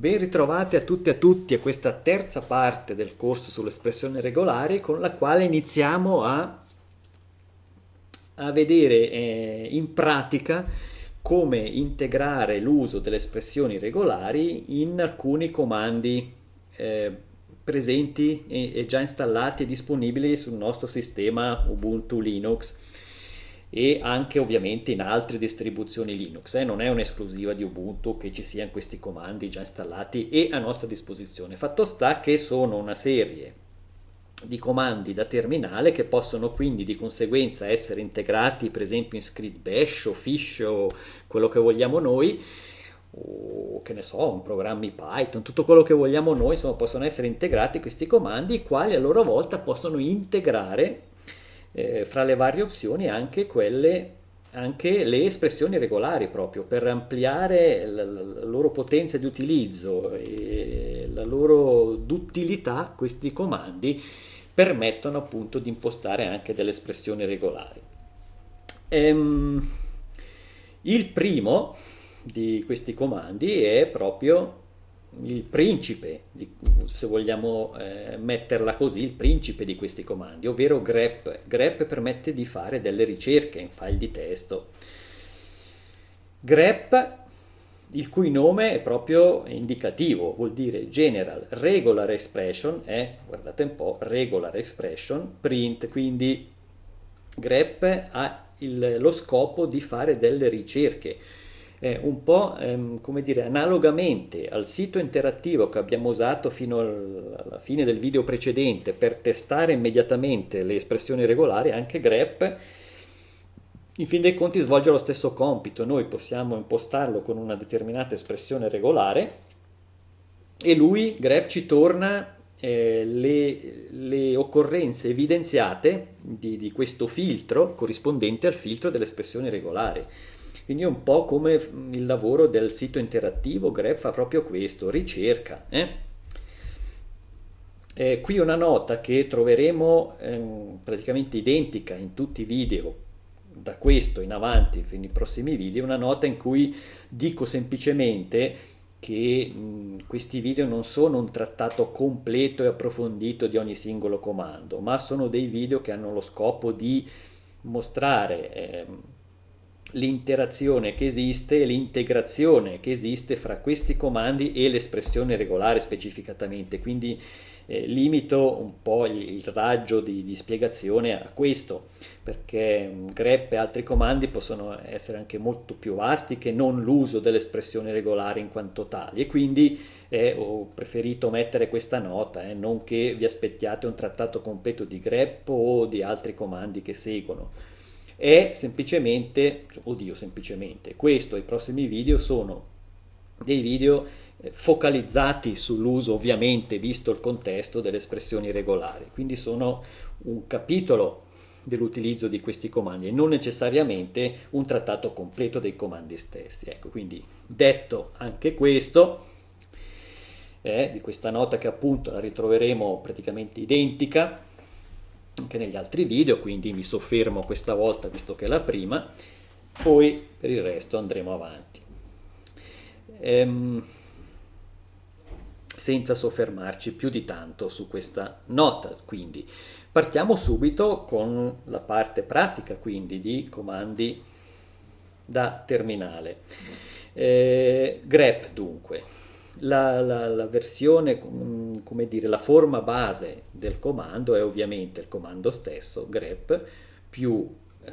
Ben ritrovati a tutti e a tutti a questa terza parte del corso sull'espressione regolare con la quale iniziamo a, a vedere eh, in pratica come integrare l'uso delle espressioni regolari in alcuni comandi eh, presenti e, e già installati e disponibili sul nostro sistema Ubuntu Linux e anche ovviamente in altre distribuzioni Linux. Eh? Non è un'esclusiva di Ubuntu che ci siano questi comandi già installati e a nostra disposizione. Fatto sta che sono una serie di comandi da terminale che possono quindi di conseguenza essere integrati per esempio in script bash o fish o quello che vogliamo noi o che ne so, un programmi Python, tutto quello che vogliamo noi, insomma possono essere integrati questi comandi i quali a loro volta possono integrare eh, fra le varie opzioni anche quelle anche le espressioni regolari proprio per ampliare la, la loro potenza di utilizzo e la loro duttilità questi comandi permettono appunto di impostare anche delle espressioni regolari ehm, il primo di questi comandi è proprio il principe, di, se vogliamo eh, metterla così, il principe di questi comandi, ovvero grep. Grep permette di fare delle ricerche in file di testo. Grep, il cui nome è proprio indicativo, vuol dire general regular expression, è, guardate un po', regular expression print, quindi grep ha il, lo scopo di fare delle ricerche eh, un po' ehm, come dire, analogamente al sito interattivo che abbiamo usato fino alla fine del video precedente per testare immediatamente le espressioni regolari, anche grep in fin dei conti svolge lo stesso compito, noi possiamo impostarlo con una determinata espressione regolare e lui, grep, ci torna eh, le, le, occorrenze evidenziate di, di questo filtro corrispondente al filtro dell'espressione regolare. Quindi è un po' come il lavoro del sito interattivo, Grep fa proprio questo, ricerca. Eh? Eh, qui una nota che troveremo ehm, praticamente identica in tutti i video, da questo in avanti, fino ai prossimi video, una nota in cui dico semplicemente che mh, questi video non sono un trattato completo e approfondito di ogni singolo comando, ma sono dei video che hanno lo scopo di mostrare ehm, l'interazione che esiste e l'integrazione che esiste fra questi comandi e l'espressione regolare specificatamente, quindi eh, limito un po' il, il raggio di, di, spiegazione a questo, perché mm, grep e altri comandi possono essere anche molto più vasti che non l'uso dell'espressione regolare in quanto tali e quindi eh, ho preferito mettere questa nota, eh, non che vi aspettiate un trattato completo di grep o di altri comandi che seguono è semplicemente, oddio semplicemente, questo e i prossimi video sono dei video eh, focalizzati sull'uso ovviamente visto il contesto delle espressioni regolari, quindi sono un capitolo dell'utilizzo di questi comandi e non necessariamente un trattato completo dei comandi stessi. Ecco, quindi detto anche questo, eh, di questa nota che appunto la ritroveremo praticamente identica anche negli altri video, quindi mi soffermo questa volta visto che è la prima, poi per il resto andremo avanti. Ehm, senza soffermarci più di tanto su questa nota, quindi partiamo subito con la parte pratica, quindi di comandi da terminale. Eh, grep dunque la, la, la, versione, come dire, la forma base del comando è ovviamente il comando stesso, grep, più eh,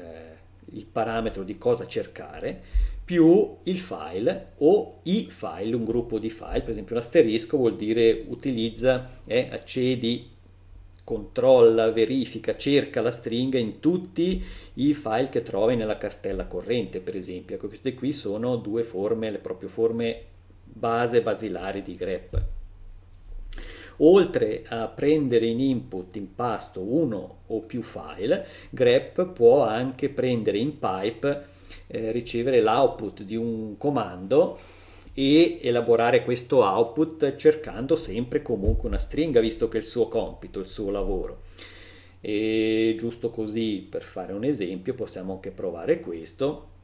il parametro di cosa cercare, più il file o i file, un gruppo di file, per esempio un asterisco vuol dire utilizza, eh, accedi controlla, verifica, cerca la stringa in tutti i file che trovi nella cartella corrente, per esempio. Ecco, queste qui sono due forme, le proprie forme base basilare di grep. Oltre a prendere in input in pasto uno o più file, grep può anche prendere in pipe, eh, ricevere l'output di un comando e elaborare questo output cercando sempre comunque una stringa, visto che è il suo compito, il suo lavoro. E giusto così per fare un esempio possiamo anche provare questo.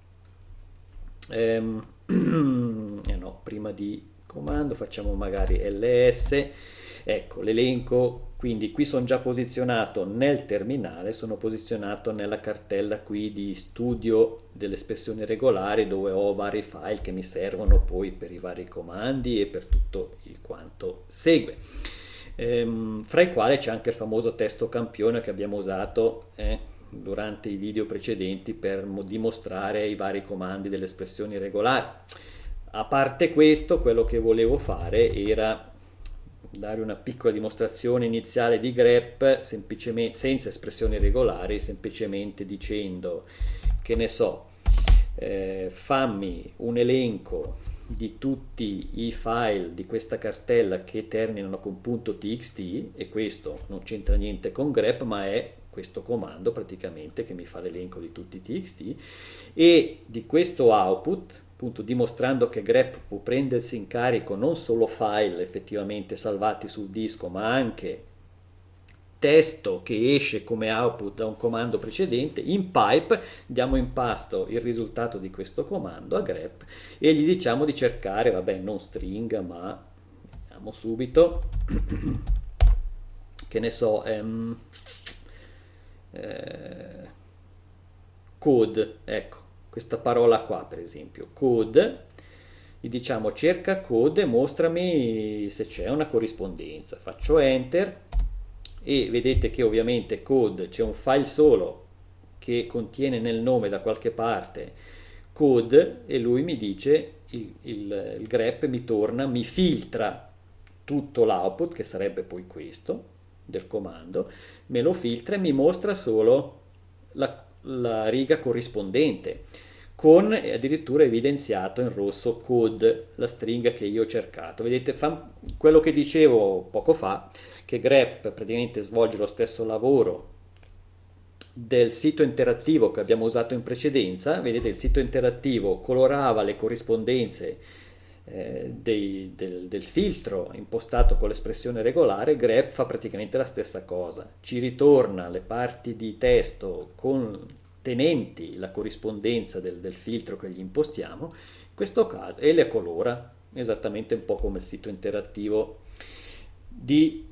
Ehm, Mm, eh no, prima di comando facciamo magari ls ecco l'elenco quindi qui sono già posizionato nel terminale sono posizionato nella cartella qui di studio delle espressioni regolari dove ho vari file che mi servono poi per i vari comandi e per tutto il quanto segue ehm, fra i quali c'è anche il famoso testo campione che abbiamo usato eh, durante i video precedenti per dimostrare i vari comandi delle espressioni regolari. A parte questo, quello che volevo fare era dare una piccola dimostrazione iniziale di grep senza espressioni regolari, semplicemente dicendo che ne so, eh, fammi un elenco di tutti i file di questa cartella che terminano con .txt e questo non c'entra niente con grep ma è questo comando praticamente che mi fa l'elenco di tutti i txt e di questo output appunto dimostrando che grep può prendersi in carico non solo file effettivamente salvati sul disco ma anche testo che esce come output da un comando precedente in pipe diamo in pasto il risultato di questo comando a grep e gli diciamo di cercare vabbè non stringa ma vediamo subito che ne so ehm, eh, code, ecco, questa parola qua per esempio, code, gli diciamo cerca code, mostrami se c'è una corrispondenza, faccio enter e vedete che ovviamente code c'è un file solo che contiene nel nome da qualche parte code e lui mi dice il, il, il grep mi torna, mi filtra tutto l'output che sarebbe poi questo del comando, me lo filtra e mi mostra solo la, la riga corrispondente con addirittura evidenziato in rosso code, la stringa che io ho cercato. Vedete, fa quello che dicevo poco fa, che grep praticamente svolge lo stesso lavoro del sito interattivo che abbiamo usato in precedenza. Vedete, il sito interattivo colorava le corrispondenze eh, dei, del, del, filtro impostato con l'espressione regolare, grep fa praticamente la stessa cosa, ci ritorna le parti di testo contenenti la corrispondenza del, del filtro che gli impostiamo in questo caso, e le colora, esattamente un po' come il sito interattivo di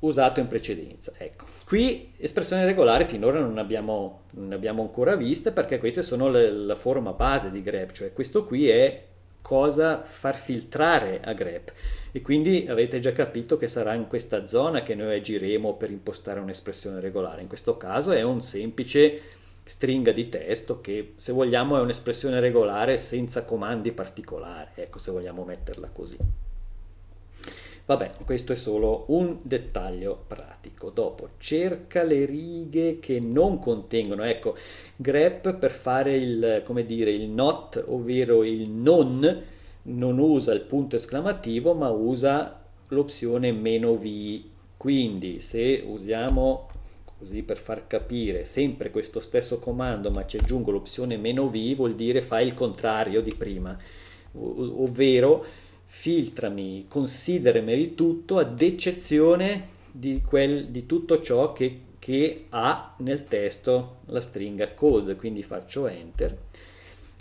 usato in precedenza. Ecco, qui espressione regolare finora non abbiamo, non abbiamo ancora viste perché queste sono le, la forma base di grep, cioè questo qui è cosa far filtrare a grep e quindi avete già capito che sarà in questa zona che noi agiremo per impostare un'espressione regolare in questo caso è un semplice stringa di testo che se vogliamo è un'espressione regolare senza comandi particolari ecco se vogliamo metterla così Vabbè, questo è solo un dettaglio pratico. Dopo, cerca le righe che non contengono. Ecco, grep per fare il, come dire, il not, ovvero il non, non usa il punto esclamativo, ma usa l'opzione meno V. Quindi, se usiamo così per far capire sempre questo stesso comando, ma ci aggiungo l'opzione meno V, vuol dire fai il contrario di prima, ovvero filtrami, considerami tutto ad eccezione di, quel, di tutto ciò che, che ha nel testo la stringa code, quindi faccio enter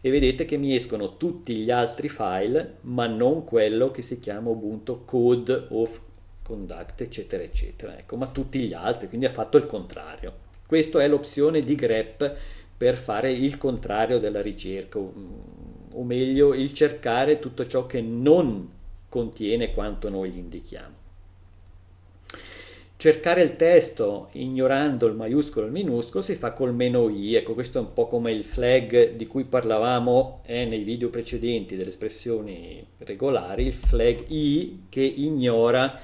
e vedete che mi escono tutti gli altri file ma non quello che si chiama Ubuntu code of conduct eccetera eccetera ecco ma tutti gli altri quindi ha fatto il contrario questa è l'opzione di grep per fare il contrario della ricerca mm, o meglio il cercare tutto ciò che non contiene quanto noi gli indichiamo. Cercare il testo ignorando il maiuscolo e il minuscolo si fa col meno i, ecco questo è un po' come il flag di cui parlavamo eh, nei video precedenti delle espressioni regolari, il flag i che ignora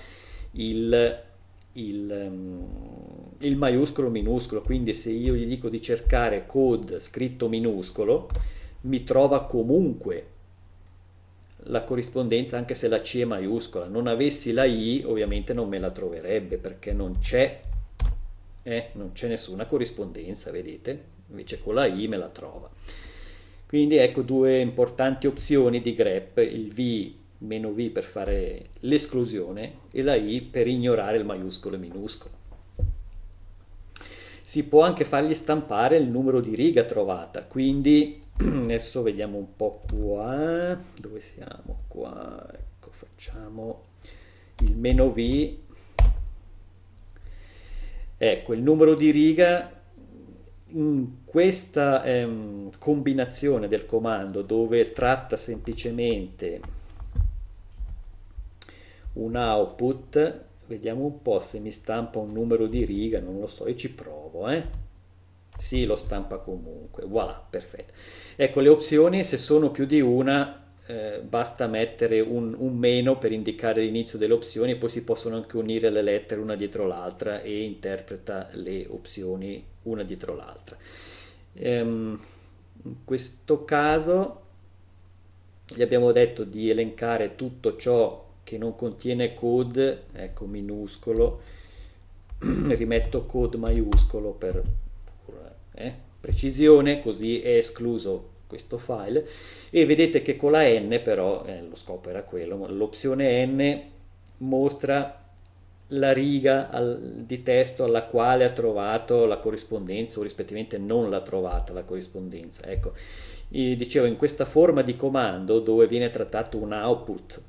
il, il, mm, il maiuscolo minuscolo, quindi se io gli dico di cercare code scritto minuscolo, mi trova comunque la corrispondenza anche se la C è maiuscola. Non avessi la I ovviamente non me la troverebbe perché non c'è eh, nessuna corrispondenza, vedete? Invece con la I me la trova. Quindi ecco due importanti opzioni di grep, il V meno V per fare l'esclusione e la I per ignorare il maiuscolo e minuscolo. Si può anche fargli stampare il numero di riga trovata, quindi adesso vediamo un po' qua dove siamo qua ecco facciamo il meno v ecco il numero di riga in questa ehm, combinazione del comando dove tratta semplicemente un output vediamo un po' se mi stampa un numero di riga non lo so e ci provo eh sì, lo stampa comunque. Voilà, perfetto. Ecco, le opzioni, se sono più di una, eh, basta mettere un, un, meno per indicare l'inizio delle opzioni e poi si possono anche unire le lettere una dietro l'altra e interpreta le opzioni una dietro l'altra. Ehm, in questo caso gli abbiamo detto di elencare tutto ciò che non contiene code, ecco minuscolo, rimetto code maiuscolo per eh, precisione, così è escluso questo file e vedete che con la n però, eh, lo scopo era quello, l'opzione n mostra la riga al, di testo alla quale ha trovato la corrispondenza o rispettivamente non l'ha trovata la corrispondenza. Ecco, e dicevo in questa forma di comando dove viene trattato un output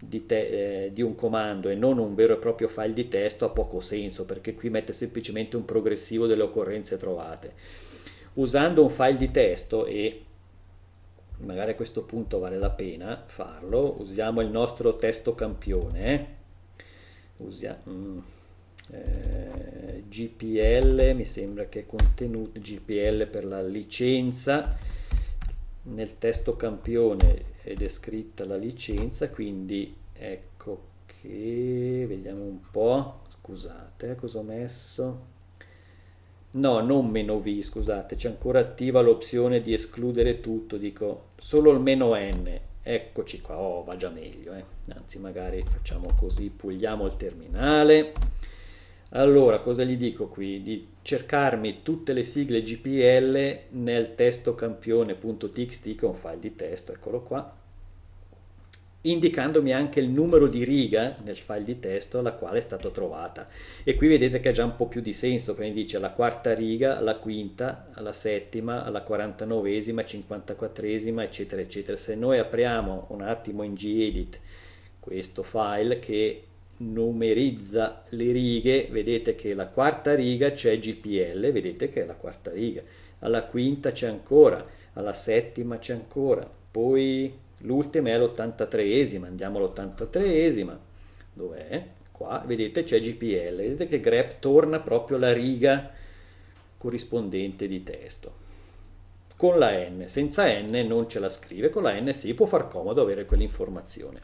di, te, eh, di, un comando e non un vero e proprio file di testo ha poco senso perché qui mette semplicemente un progressivo delle occorrenze trovate. Usando un file di testo e magari a questo punto vale la pena farlo, usiamo il nostro testo campione, usiamo, mm, eh, GPL mi sembra che è contenuto, GPL per la licenza, nel testo campione è descritta la licenza quindi ecco che vediamo un po' scusate eh, cosa ho messo no non meno v scusate c'è ancora attiva l'opzione di escludere tutto dico solo il meno n eccoci qua oh va già meglio eh. anzi magari facciamo così puliamo il terminale allora, cosa gli dico qui? Di cercarmi tutte le sigle GPL nel testo campione.txt, che è un file di testo, eccolo qua, indicandomi anche il numero di riga nel file di testo alla quale è stata trovata. E qui vedete che ha già un po' più di senso, perché mi dice la quarta riga, la quinta, la settima, la quarantanovesima, cinquantaquattresima, eccetera, eccetera. Se noi apriamo un attimo in gedit questo file che numerizza le righe, vedete che la quarta riga c'è GPL, vedete che è la quarta riga, alla quinta c'è ancora, alla settima c'è ancora, poi l'ultima è l'83esima, andiamo all'83esima, dov'è? Qua, vedete c'è GPL, vedete che grep torna proprio la riga corrispondente di testo. Con la N, senza N non ce la scrive, con la N si sì, può far comodo avere quell'informazione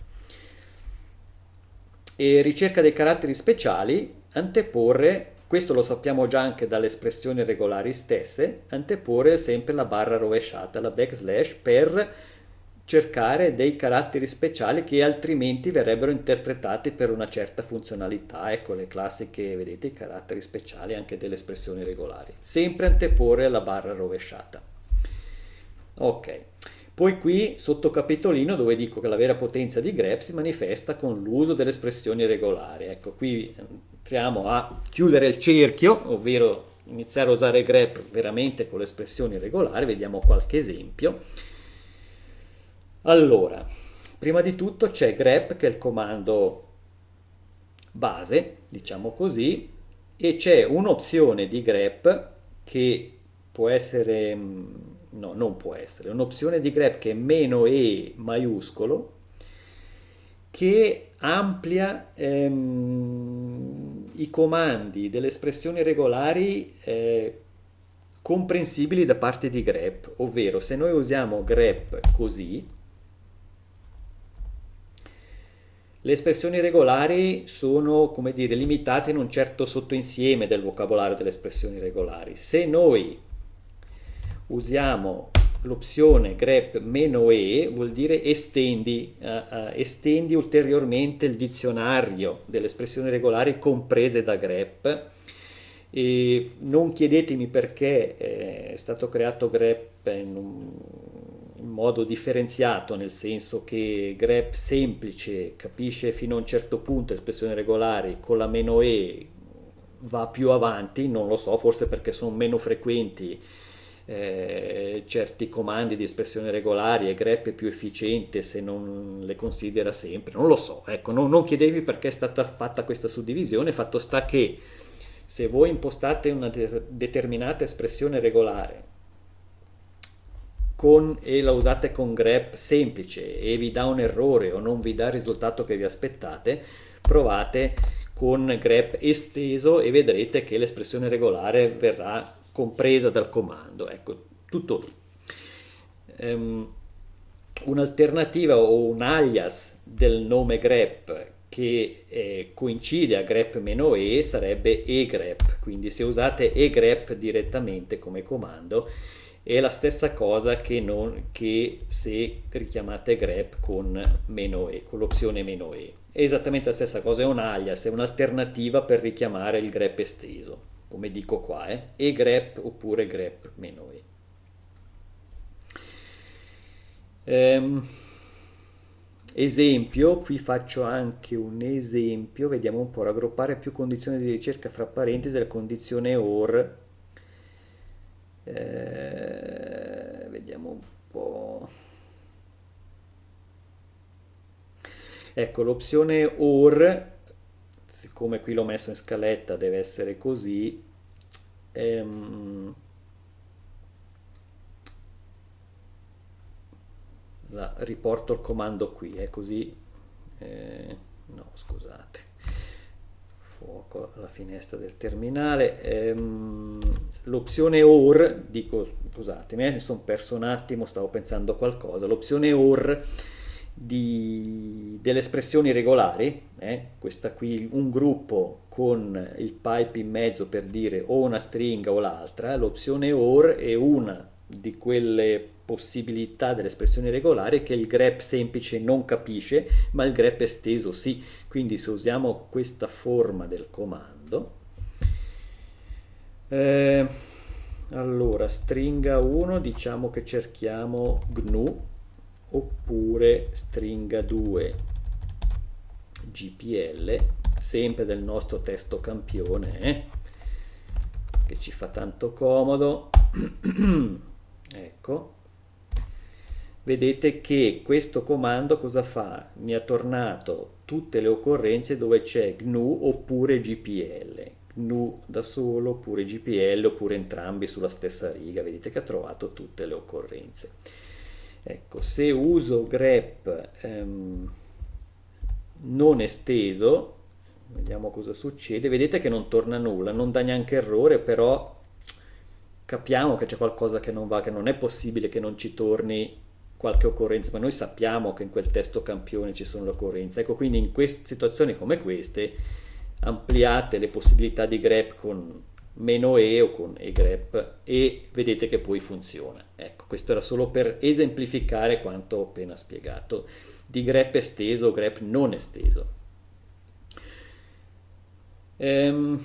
e ricerca dei caratteri speciali, anteporre, questo lo sappiamo già anche dalle espressioni regolari stesse, anteporre sempre la barra rovesciata, la backslash, per cercare dei caratteri speciali che altrimenti verrebbero interpretati per una certa funzionalità, ecco le classiche, vedete, i caratteri speciali anche delle espressioni regolari. Sempre anteporre la barra rovesciata. Ok. Poi qui sotto capitolino dove dico che la vera potenza di grep si manifesta con l'uso delle espressioni regolari. Ecco, qui ehm, entriamo a chiudere il cerchio, ovvero iniziare a usare grep veramente con le espressioni regolari, vediamo qualche esempio. Allora, prima di tutto c'è grep che è il comando base, diciamo così, e c'è un'opzione di grep che può essere no, non può essere, un'opzione di grep che è meno E maiuscolo che amplia ehm, i comandi delle espressioni regolari eh, comprensibili da parte di grep, ovvero se noi usiamo grep così, le espressioni regolari sono, come dire, limitate in un certo sottoinsieme del vocabolario delle espressioni regolari. Se noi usiamo l'opzione grep meno e vuol dire estendi, uh, uh, estendi ulteriormente il dizionario delle espressioni regolari comprese da grep. E non chiedetemi perché eh, è stato creato grep in, un, in modo differenziato, nel senso che grep semplice capisce fino a un certo punto le espressioni regolari con la meno e va più avanti, non lo so, forse perché sono meno frequenti eh, certi comandi di espressione regolari e grep è più efficiente se non le considera sempre, non lo so, ecco, non, non chiedevi perché è stata fatta questa suddivisione, fatto sta che se voi impostate una de- determinata espressione regolare con, e la usate con grep semplice e vi dà un errore o non vi dà il risultato che vi aspettate, provate con grep esteso e vedrete che l'espressione regolare verrà compresa dal comando, ecco, tutto lì. Um, un'alternativa o un alias del nome grep che eh, coincide a grep-e sarebbe egrep, quindi se usate egrep direttamente come comando è la stessa cosa che, non, che se richiamate grep con meno e, con l'opzione meno e. È esattamente la stessa cosa, è un alias, è un'alternativa per richiamare il grep esteso come dico qua, eh, egrep oppure grep-e. meno Ehm, esempio, qui faccio anche un esempio, vediamo un po', raggruppare più condizioni di ricerca fra parentesi la condizione OR, eh, vediamo un po'. Ecco, l'opzione OR siccome qui l'ho messo in scaletta deve essere così ehm, la, riporto il comando qui è eh, così eh, no scusate fuoco la finestra del terminale ehm, l'opzione OR dico scusatemi eh, mi sono perso un attimo stavo pensando a qualcosa l'opzione OR di, delle espressioni regolari, eh? questa qui un gruppo con il pipe in mezzo per dire o una stringa o l'altra, l'opzione OR è una di quelle possibilità delle espressioni regolari che il grep semplice non capisce, ma il grep esteso sì. Quindi se usiamo questa forma del comando, eh, allora stringa 1 diciamo che cerchiamo GNU oppure stringa 2 gpl sempre del nostro testo campione eh? che ci fa tanto comodo ecco vedete che questo comando cosa fa? Mi ha tornato tutte le occorrenze dove c'è GNU oppure GPL, GNU da solo oppure GPL oppure entrambi sulla stessa riga, vedete che ha trovato tutte le occorrenze. Ecco, se uso grep ehm, non esteso, vediamo cosa succede, vedete che non torna nulla, non dà neanche errore, però capiamo che c'è qualcosa che non va, che non è possibile che non ci torni qualche occorrenza, ma noi sappiamo che in quel testo campione ci sono le occorrenze. Ecco, quindi in situazioni come queste ampliate le possibilità di grep con meno E o con egrep e vedete che poi funziona. Ecco, questo era solo per esemplificare quanto ho appena spiegato di grep esteso o grep non esteso. Ehm,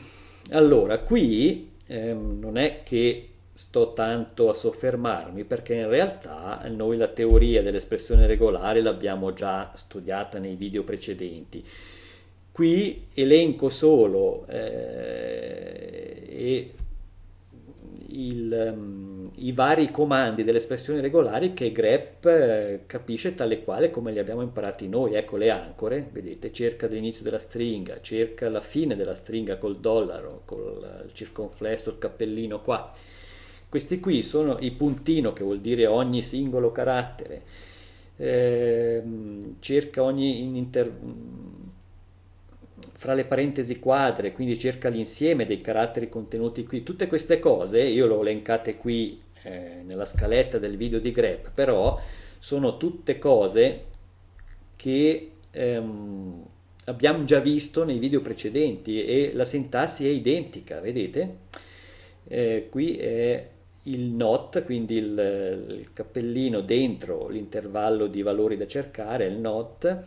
allora, qui ehm, non è che sto tanto a soffermarmi perché in realtà noi la teoria dell'espressione regolare l'abbiamo già studiata nei video precedenti. Qui elenco solo eh, e il, um, i vari comandi delle espressioni regolari che grep eh, capisce tale quale come li abbiamo imparati noi. Ecco le ancore, vedete, cerca l'inizio della stringa, cerca la fine della stringa col dollaro, col circonflesso, il cappellino qua. Questi qui sono i puntino che vuol dire ogni singolo carattere. Eh, cerca ogni inter fra le parentesi quadre, quindi cerca l'insieme dei caratteri contenuti qui, tutte queste cose, io le ho elencate qui eh, nella scaletta del video di grep, però sono tutte cose che ehm, abbiamo già visto nei video precedenti e la sintassi è identica, vedete? Eh, qui è il not, quindi il, il cappellino dentro l'intervallo di valori da cercare, il not,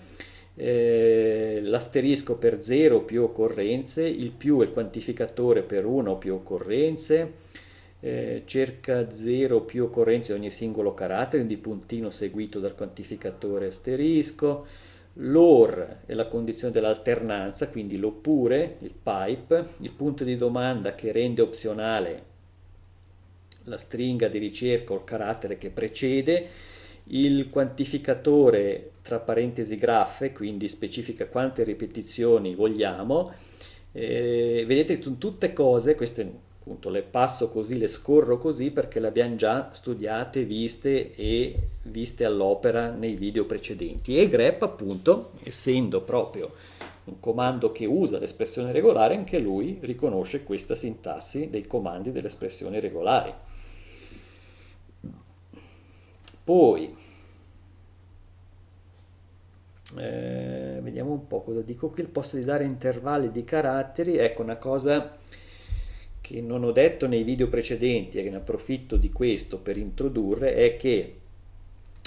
eh, l'asterisco per 0 più occorrenze, il più è il quantificatore per 1 o più occorrenze, eh, cerca 0 più occorrenze ogni singolo carattere, quindi puntino seguito dal quantificatore asterisco, l'or è la condizione dell'alternanza, quindi l'oppure, il pipe, il punto di domanda che rende opzionale la stringa di ricerca o il carattere che precede, il quantificatore tra parentesi graffe, quindi specifica quante ripetizioni vogliamo. Eh, vedete, sono tutte cose, queste appunto le passo così, le scorro così perché le abbiamo già studiate, viste e viste all'opera nei video precedenti. E grep appunto, essendo proprio un comando che usa l'espressione regolare, anche lui riconosce questa sintassi dei comandi dell'espressione regolare. Poi, eh, vediamo un po' cosa dico qui, il posto di dare intervalli di caratteri, ecco una cosa che non ho detto nei video precedenti e che ne approfitto di questo per introdurre, è che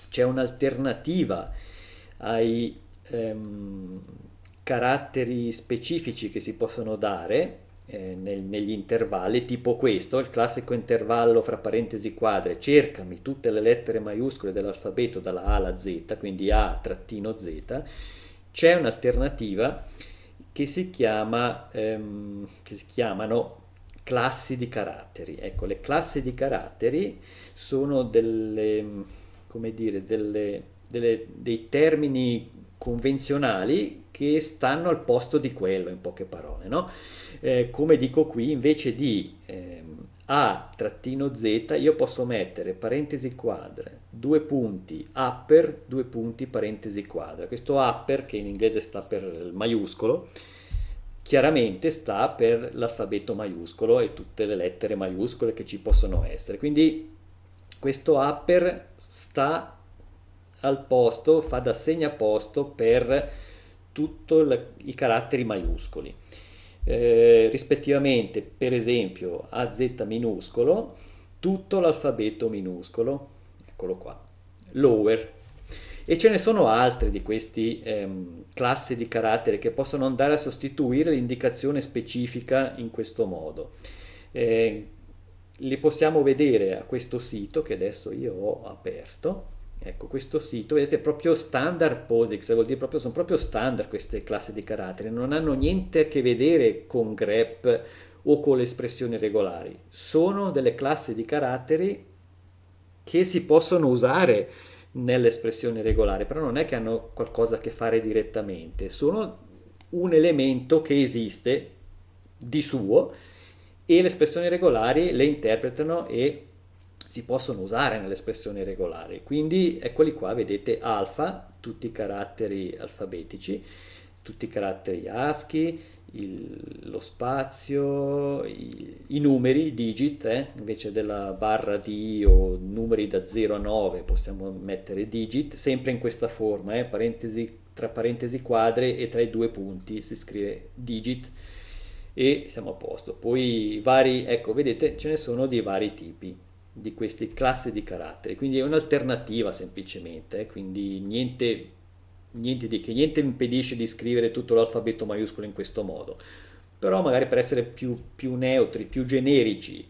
c'è un'alternativa ai ehm, caratteri specifici che si possono dare eh, nel, negli intervalli, tipo questo, il classico intervallo fra parentesi quadre, cercami tutte le lettere maiuscole dell'alfabeto dalla A alla Z, quindi A trattino Z, c'è un'alternativa che si chiama, ehm, che si chiamano classi di caratteri. Ecco, le classi di caratteri sono delle, come dire, delle, delle, dei termini convenzionali che stanno al posto di quello, in poche parole. No? Eh, come dico qui, invece di ehm, A-Z, io posso mettere parentesi quadre, due punti upper, due punti parentesi quadra. Questo upper, che in inglese sta per il maiuscolo, chiaramente sta per l'alfabeto maiuscolo e tutte le lettere maiuscole che ci possono essere. Quindi questo upper sta al posto, fa da segnaposto per tutti i caratteri maiuscoli. Eh, rispettivamente, per esempio, AZ minuscolo, tutto l'alfabeto minuscolo, eccolo qua, lower. E ce ne sono altre di queste ehm, classi di caratteri che possono andare a sostituire l'indicazione specifica in questo modo. Eh, le possiamo vedere a questo sito che adesso io ho aperto Ecco, questo sito, vedete, è proprio standard POSIX, vuol dire proprio, sono proprio standard queste classi di caratteri, non hanno niente a che vedere con grep o con le espressioni regolari, sono delle classi di caratteri che si possono usare nell'espressione regolare, però non è che hanno qualcosa a che fare direttamente, sono un elemento che esiste di suo e le espressioni regolari le interpretano e si possono usare nelle espressioni regolari. Quindi eccoli qua, vedete alfa, tutti i caratteri alfabetici, tutti i caratteri ASCII, il, lo spazio, i, i numeri, i digit, eh? invece della barra di o numeri da 0 a 9 possiamo mettere digit, sempre in questa forma, eh? parentesi, tra parentesi quadre e tra i due punti si scrive digit e siamo a posto. Poi vari, ecco vedete ce ne sono di vari tipi di queste classi di caratteri, quindi è un'alternativa semplicemente, quindi niente, niente, di, che niente impedisce di scrivere tutto l'alfabeto maiuscolo in questo modo, però magari per essere più, più neutri, più generici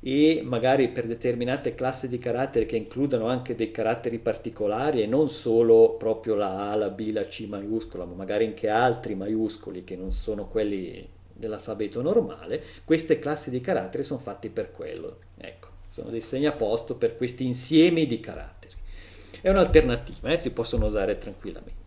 e magari per determinate classi di caratteri che includano anche dei caratteri particolari e non solo proprio la A, la B, la C maiuscola, ma magari anche altri maiuscoli che non sono quelli dell'alfabeto normale, queste classi di caratteri sono fatte per quello. Ecco sono dei segni a posto per questi insiemi di caratteri. È un'alternativa, eh? si possono usare tranquillamente.